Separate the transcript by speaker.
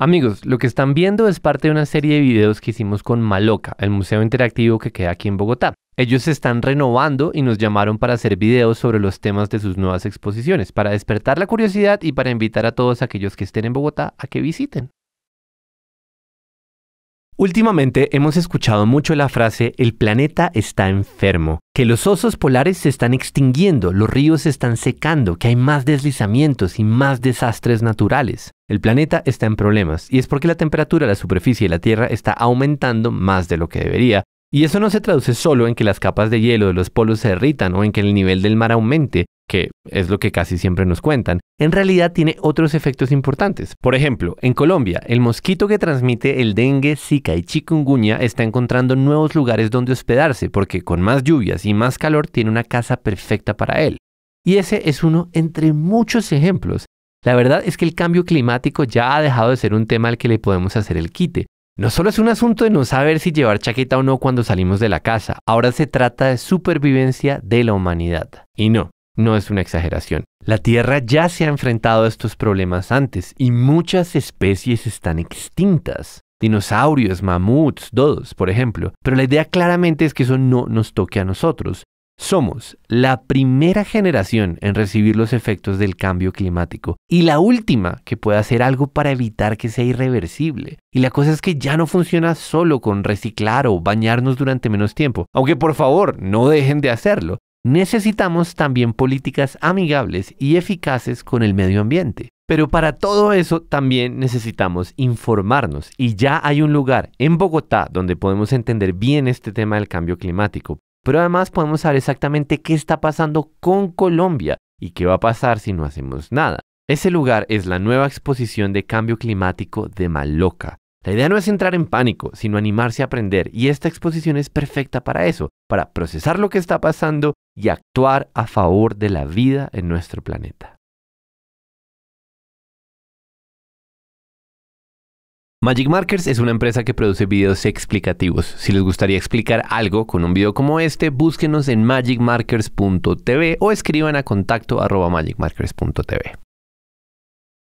Speaker 1: Amigos, lo que están viendo es parte de una serie de videos que hicimos con Maloca, el museo interactivo que queda aquí en Bogotá. Ellos se están renovando y nos llamaron para hacer videos sobre los temas de sus nuevas exposiciones, para despertar la curiosidad y para invitar a todos aquellos que estén en Bogotá a que visiten. Últimamente hemos escuchado mucho la frase el planeta está enfermo, que los osos polares se están extinguiendo, los ríos se están secando, que hay más deslizamientos y más desastres naturales. El planeta está en problemas y es porque la temperatura de la superficie de la Tierra está aumentando más de lo que debería. Y eso no se traduce solo en que las capas de hielo de los polos se derritan o en que el nivel del mar aumente, que es lo que casi siempre nos cuentan, en realidad tiene otros efectos importantes. Por ejemplo, en Colombia, el mosquito que transmite el dengue, zika y chikungunya está encontrando nuevos lugares donde hospedarse porque con más lluvias y más calor tiene una casa perfecta para él. Y ese es uno entre muchos ejemplos. La verdad es que el cambio climático ya ha dejado de ser un tema al que le podemos hacer el quite. No solo es un asunto de no saber si llevar chaqueta o no cuando salimos de la casa, ahora se trata de supervivencia de la humanidad. Y no, no es una exageración. La Tierra ya se ha enfrentado a estos problemas antes y muchas especies están extintas. Dinosaurios, mamuts, dodos, por ejemplo. Pero la idea claramente es que eso no nos toque a nosotros. Somos la primera generación en recibir los efectos del cambio climático y la última que puede hacer algo para evitar que sea irreversible. Y la cosa es que ya no funciona solo con reciclar o bañarnos durante menos tiempo, aunque por favor no dejen de hacerlo. Necesitamos también políticas amigables y eficaces con el medio ambiente. Pero para todo eso también necesitamos informarnos y ya hay un lugar en Bogotá donde podemos entender bien este tema del cambio climático. Pero además podemos saber exactamente qué está pasando con Colombia y qué va a pasar si no hacemos nada. Ese lugar es la nueva exposición de cambio climático de Maloca. La idea no es entrar en pánico, sino animarse a aprender y esta exposición es perfecta para eso, para procesar lo que está pasando y actuar a favor de la vida en nuestro planeta. Magic Markers es una empresa que produce videos explicativos. Si les gustaría explicar algo con un video como este, búsquenos en magicmarkers.tv o escriban a contacto